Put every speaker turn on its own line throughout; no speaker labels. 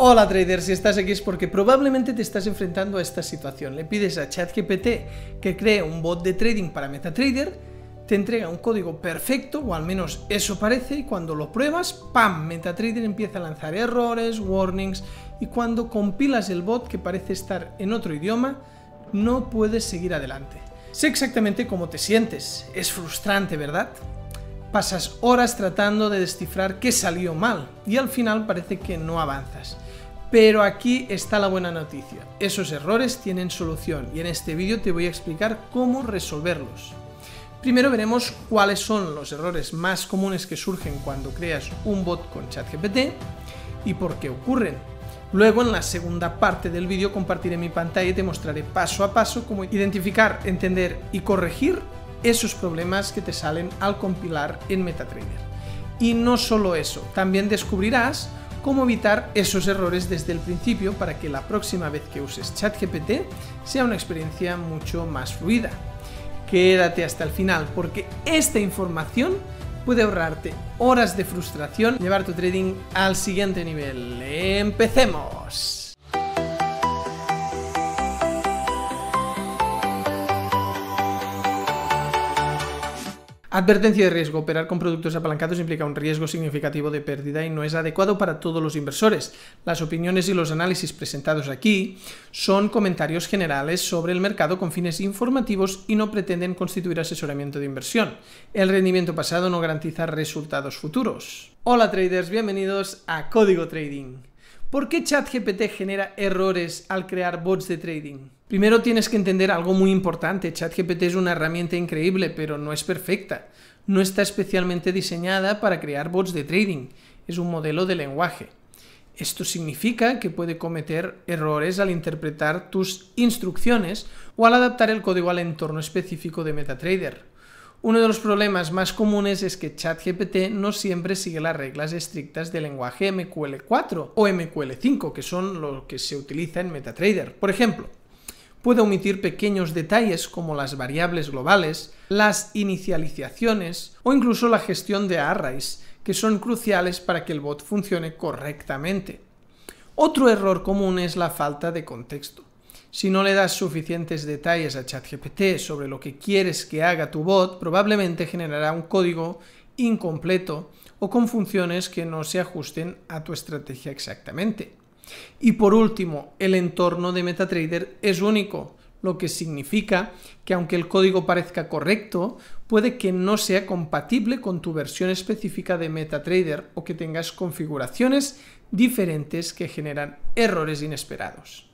Hola trader, si estás aquí es porque probablemente te estás enfrentando a esta situación. Le pides a ChatGPT que cree un bot de trading para MetaTrader, te entrega un código perfecto, o al menos eso parece, y cuando lo pruebas, ¡pam! MetaTrader empieza a lanzar errores, warnings, y cuando compilas el bot que parece estar en otro idioma, no puedes seguir adelante. Sé exactamente cómo te sientes, es frustrante, ¿verdad? Pasas horas tratando de descifrar qué salió mal y al final parece que no avanzas. Pero aquí está la buena noticia. Esos errores tienen solución y en este vídeo te voy a explicar cómo resolverlos. Primero veremos cuáles son los errores más comunes que surgen cuando creas un bot con ChatGPT y por qué ocurren. Luego en la segunda parte del vídeo compartiré mi pantalla y te mostraré paso a paso cómo identificar, entender y corregir esos problemas que te salen al compilar en MetaTrader. Y no solo eso, también descubrirás cómo evitar esos errores desde el principio para que la próxima vez que uses ChatGPT sea una experiencia mucho más fluida. Quédate hasta el final porque esta información puede ahorrarte horas de frustración, y llevar tu trading al siguiente nivel. ¡Empecemos! Advertencia de riesgo. Operar con productos apalancados implica un riesgo significativo de pérdida y no es adecuado para todos los inversores. Las opiniones y los análisis presentados aquí son comentarios generales sobre el mercado con fines informativos y no pretenden constituir asesoramiento de inversión. El rendimiento pasado no garantiza resultados futuros. Hola traders, bienvenidos a Código Trading. ¿Por qué ChatGPT genera errores al crear bots de trading? Primero tienes que entender algo muy importante. ChatGPT es una herramienta increíble, pero no es perfecta. No está especialmente diseñada para crear bots de trading. Es un modelo de lenguaje. Esto significa que puede cometer errores al interpretar tus instrucciones o al adaptar el código al entorno específico de MetaTrader. Uno de los problemas más comunes es que ChatGPT no siempre sigue las reglas estrictas del lenguaje MQL4 o MQL5, que son los que se utiliza en MetaTrader. Por ejemplo, puede omitir pequeños detalles como las variables globales, las inicializaciones o incluso la gestión de arrays, que son cruciales para que el bot funcione correctamente. Otro error común es la falta de contexto. Si no le das suficientes detalles a ChatGPT sobre lo que quieres que haga tu bot, probablemente generará un código incompleto o con funciones que no se ajusten a tu estrategia exactamente. Y por último, el entorno de MetaTrader es único, lo que significa que aunque el código parezca correcto, puede que no sea compatible con tu versión específica de MetaTrader o que tengas configuraciones diferentes que generan errores inesperados.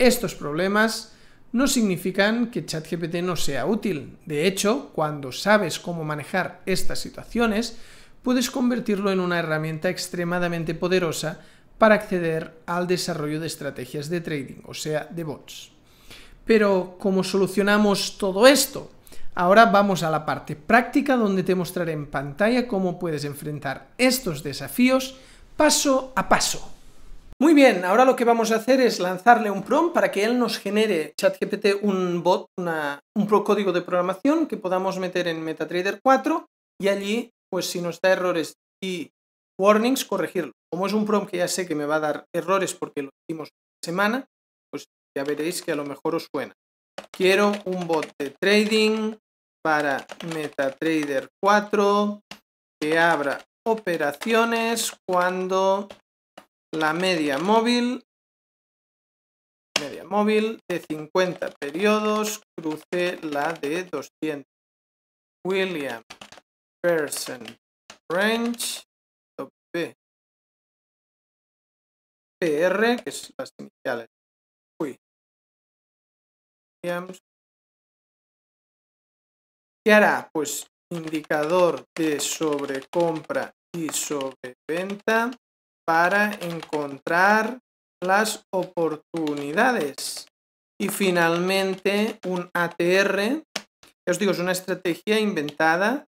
Estos problemas no significan que ChatGPT no sea útil. De hecho, cuando sabes cómo manejar estas situaciones, puedes convertirlo en una herramienta extremadamente poderosa para acceder al desarrollo de estrategias de trading, o sea, de bots. Pero, ¿cómo solucionamos todo esto? Ahora vamos a la parte práctica donde te mostraré en pantalla cómo puedes enfrentar estos desafíos paso a paso. Muy bien, ahora lo que vamos a hacer es lanzarle un prompt para que él nos genere ChatGPT un bot, un código de programación que podamos meter en MetaTrader 4 y allí, pues si nos da errores y warnings, corregirlo. Como es un prompt que ya sé que me va a dar errores porque lo hicimos una semana, pues ya veréis que a lo mejor os suena. Quiero un bot de trading para MetaTrader 4 que abra operaciones cuando la media
móvil, media móvil de 50 periodos, cruce la de 200. William Person Range top PR, que es las iniciales. Williams. ¿Qué hará? Pues indicador de sobrecompra y sobreventa para encontrar
las oportunidades. Y finalmente un ATR, os digo, es una estrategia inventada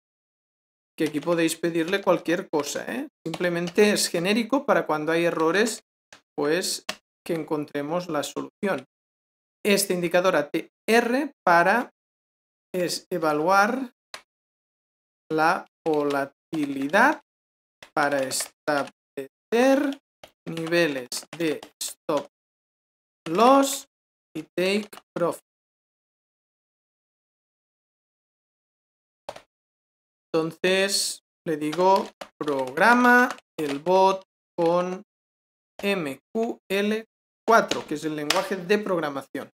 que aquí podéis pedirle cualquier cosa. ¿eh? Simplemente es genérico para cuando hay errores,
pues que encontremos la solución. Este indicador ATR para es evaluar la volatilidad para esta hacer niveles de stop loss y take profit. Entonces le digo programa el bot con
MQL4, que es el lenguaje de programación.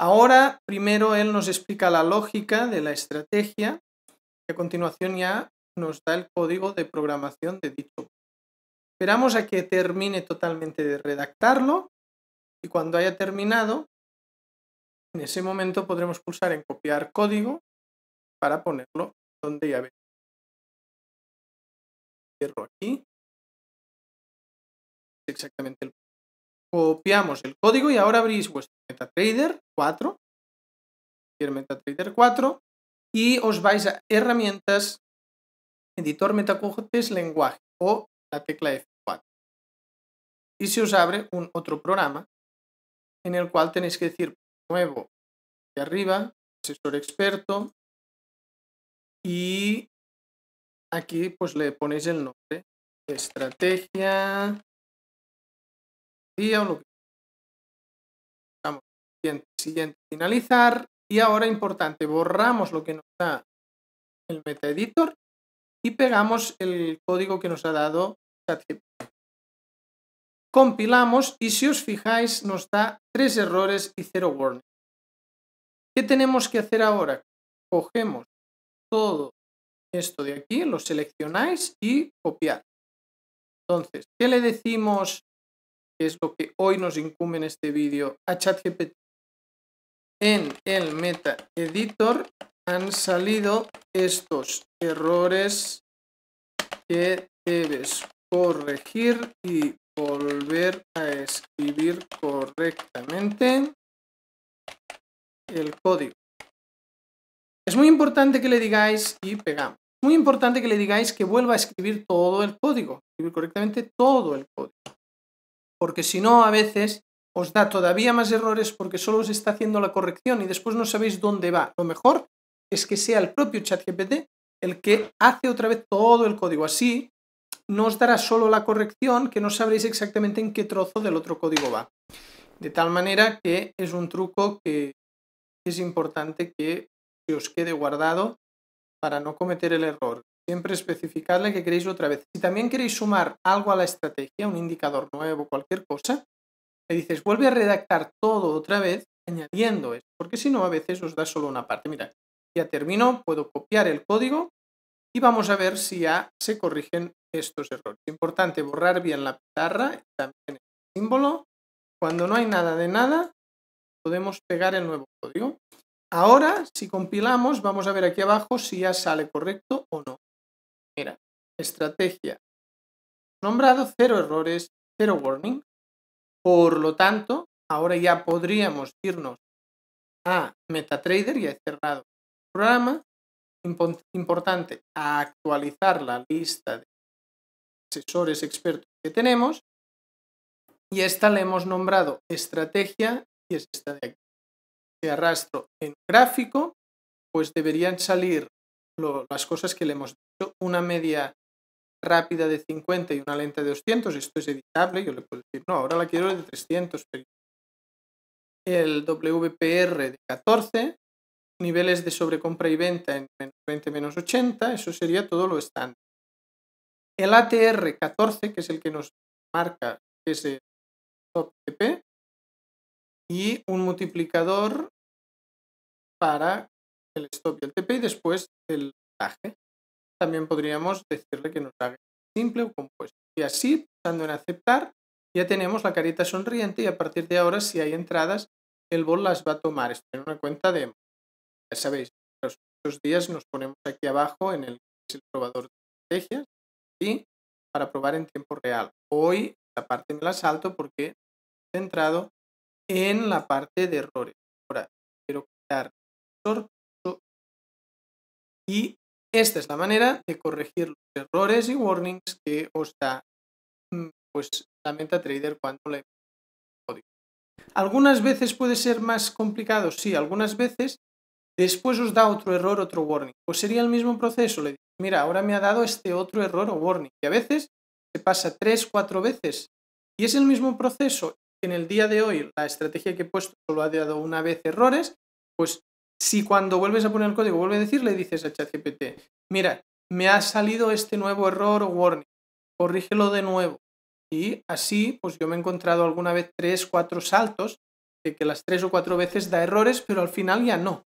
Ahora, primero él nos explica la lógica de la estrategia y a continuación ya nos da el código de programación de dicho Esperamos a que termine totalmente de
redactarlo y cuando haya terminado, en ese momento podremos pulsar en copiar código para ponerlo donde ya veis. Cierro aquí. Exactamente el Copiamos el código y ahora abrís vuestro MetaTrader 4. MetaTrader 4 y os vais a herramientas, editor MetaQuotes, lenguaje o la tecla F4. Y se os abre un otro programa en el cual tenéis que decir nuevo de arriba, asesor experto, y aquí pues le ponéis el nombre, estrategia, día lo que Vamos, siguiente, siguiente, finalizar, y ahora importante, borramos lo que nos da el meta editor y pegamos el código que nos ha dado ChatGPT. Compilamos y si os fijáis nos da tres errores y cero warning. ¿Qué tenemos que hacer ahora? Cogemos todo esto de aquí, lo seleccionáis y copiar. Entonces, ¿qué le decimos que es lo que hoy nos incumbe en este vídeo a ChatGPT? En el
Meta Editor han salido estos errores
que debes corregir y volver a escribir correctamente el código. Es muy importante que le digáis y pegamos. muy importante que le digáis que vuelva a escribir todo el código, escribir correctamente todo el código. Porque
si no, a veces os da todavía más errores porque solo os está haciendo la corrección y después no sabéis dónde va. Lo mejor es que sea el propio ChatGPT el que hace otra vez todo el código. Así no os dará solo la corrección que no sabréis exactamente en qué trozo del otro código va. De tal manera que es un truco que es importante que os quede guardado para no cometer el error. Siempre especificadle que queréis otra vez. Si también queréis sumar algo a la estrategia, un indicador nuevo, cualquier cosa, le dices, vuelve a redactar todo otra vez añadiendo esto, porque si no a veces os da solo una parte. Mira, ya terminó, puedo copiar el código y vamos a ver si
ya se corrigen estos errores. Importante borrar bien la pizarra y también el símbolo. Cuando no hay nada de nada, podemos pegar el nuevo código.
Ahora, si compilamos, vamos a ver aquí abajo si ya sale correcto o no. Mira,
estrategia. Nombrado cero errores, cero warning. Por lo tanto, ahora ya podríamos irnos a MetaTrader, ya he cerrado programa, importante actualizar la lista de asesores expertos que tenemos y esta le hemos nombrado estrategia y es esta de aquí. Si arrastro en
gráfico, pues deberían salir las cosas que le hemos dicho, una media rápida de 50 y una lenta de 200, esto es editable, yo le puedo decir, no, ahora la quiero de 300, pero el WPR de 14, niveles de sobrecompra y venta en 20 menos 80, eso sería todo lo estándar.
El ATR 14, que es el que nos marca ese stop TP, y un multiplicador para el stop y el TP y después el taje. También podríamos decirle que nos haga simple o compuesto. Y así, pulsando en aceptar, ya tenemos la
carita sonriente y a partir de ahora, si hay entradas, el bol las va a tomar. Esto en una cuenta demo
ya sabéis, los muchos días nos ponemos aquí abajo en el, el probador de estrategias y para probar en tiempo real. Hoy la parte me la salto porque he centrado en la parte de errores. Ahora quiero quitar y esta es la manera de corregir los errores y warnings que os da mm, pues, la MetaTrader cuando le
Algunas veces puede ser más complicado, sí, algunas veces Después os da otro error, otro warning. Pues sería el mismo proceso. Le digo, mira, ahora me ha dado este otro error o warning. Y a veces se pasa tres, cuatro veces. Y es el mismo proceso. En el día de hoy, la estrategia que he puesto solo ha dado una vez errores. Pues si cuando vuelves a poner el código vuelve a decir, le dices a ChatGPT, mira, me ha salido este nuevo error o warning. Corrígelo de nuevo. Y así, pues yo me he encontrado alguna vez tres, cuatro saltos de que las tres o cuatro veces da errores, pero al final ya no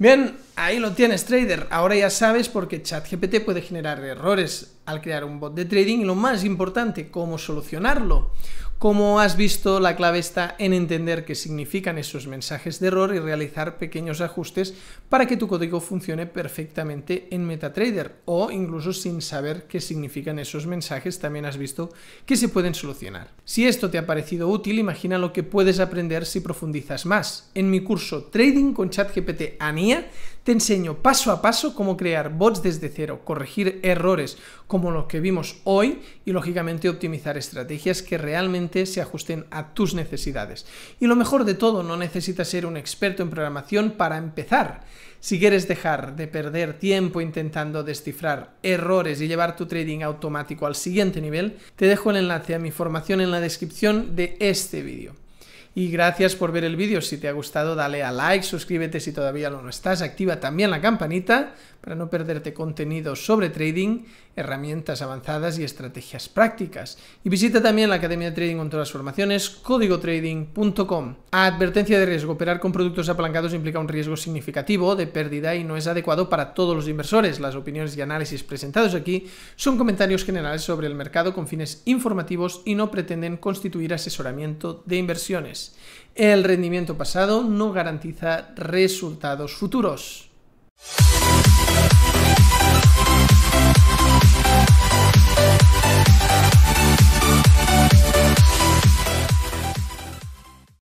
Bien, ahí lo tienes, trader. Ahora ya sabes por qué ChatGPT puede generar errores al crear un bot de trading y lo más importante, cómo solucionarlo. Como has visto, la clave está en entender qué significan esos mensajes de error y realizar pequeños ajustes para que tu código funcione perfectamente en MetaTrader o incluso sin saber qué significan esos mensajes, también has visto que se pueden solucionar. Si esto te ha parecido útil, imagina lo que puedes aprender si profundizas más. En mi curso Trading con ChatGPT ANIA te enseño paso a paso cómo crear bots desde cero, corregir errores como los que vimos hoy y lógicamente optimizar estrategias que realmente se ajusten a tus necesidades. Y lo mejor de todo, no necesitas ser un experto en programación para empezar. Si quieres dejar de perder tiempo intentando descifrar errores y llevar tu trading automático al siguiente nivel, te dejo el enlace a mi formación en la descripción de este vídeo y gracias por ver el vídeo. Si te ha gustado, dale a like, suscríbete si todavía no lo estás, activa también la campanita para no perderte contenido sobre trading, herramientas avanzadas y estrategias prácticas. Y visita también la Academia de Trading con todas las formaciones, códigotrading.com. Advertencia de riesgo. Operar con productos apalancados implica un riesgo significativo de pérdida y no es adecuado para todos los inversores. Las opiniones y análisis presentados aquí son comentarios generales sobre el mercado con fines informativos y no pretenden constituir asesoramiento de inversiones. El rendimiento pasado no garantiza resultados futuros.